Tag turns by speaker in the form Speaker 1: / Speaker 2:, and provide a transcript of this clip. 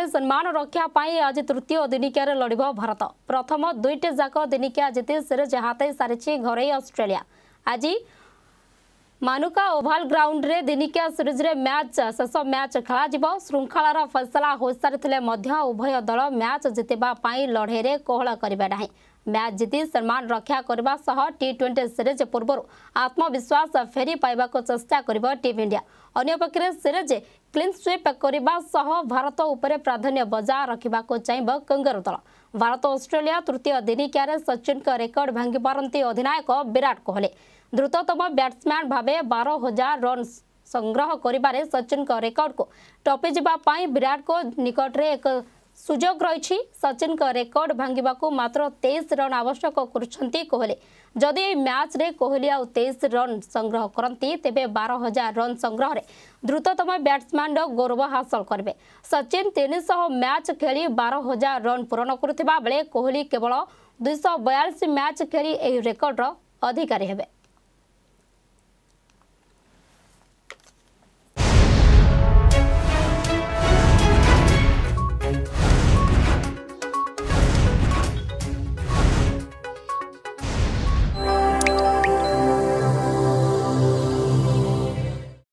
Speaker 1: ପରେ ସମ୍ମାନ ରକ୍ଷା ପାଇଁ ଆଜି ତୃତୀୟ ଦିନିକିଆରେ ଲଢ଼ିବ ଭାରତ ପ୍ରଥମ ଦୁଇଟି ଯାକ ଦିନିକିଆ ଜିତି ସିରିଜ୍ ହାତେଇ ସାରିଛି ଘରୋଇ ଅଷ୍ଟ୍ରେଲିଆ ଆଜି ମାନୁକା ଓଭାଲ ଗ୍ରାଉଣ୍ଡରେ ଦିନିକିଆ ସିରିଜ୍ରେ ମ୍ୟାଚ୍ ଶେଷ ମ୍ୟାଚ୍ ଖେଳାଯିବ ଶୃଙ୍ଖଳାର ଫଇସଲା ହୋଇସାରିଥିଲେ ମଧ୍ୟ ଉଭୟ ଦଳ ମ୍ୟାଚ୍ ଜିତିବା ପାଇଁ ଲଢ଼େଇରେ କୋହଳ କରିବେ ନାହିଁ ମ୍ୟାଚ୍ ଜିତି ସମ୍ମାନ ରକ୍ଷା କରିବା ସହ ଟି ଟ୍ୱେଣ୍ଟି ସିରିଜ୍ ପୂର୍ବରୁ ଆତ୍ମବିଶ୍ୱାସ ଫେରି ପାଇବାକୁ ଚେଷ୍ଟା କରିବ ଟିମ୍ ଇଣ୍ଡିଆ ଅନ୍ୟପକ୍ଷରେ ସିରିଜ୍ କ୍ଲିନ୍ ସ୍ୱିପ୍ କରିବା ସହ ଭାରତ ଉପରେ ପ୍ରାଧାନ୍ୟ ବଜାୟ ରଖିବାକୁ ଚାହିଁବ କଙ୍ଗାରୁ ଦଳ ଭାରତ ଅଷ୍ଟ୍ରେଲିଆ ତୃତୀୟ ଦିନିକିଆରେ ସଚିନଙ୍କ ରେକର୍ଡ ଭାଙ୍ଗିପାରନ୍ତି ଅଧିନାୟକ ବିରାଟ କୋହଲି द्रुततम ब्याट्समैन भाव बार हजार रन संग्रह कर सचिन का रेकर्ड को टपिजापी विराट को निकट में एक सुजोग रही सचिन रेकर्ड भांग मात्र तेईस रन आवश्यक करहली जदि मैच रे कोहली आ तेईस रन संग्रह करती तेज बार हजार रन संग्रह द्रुततम बैट्समैन गौरव हासिल करेंगे सचिन तीन शह मैच खेली बार हजार रन पूरण करहली केवल दुई बयालीस मैच खेली रेकर्डर अधिकारी हे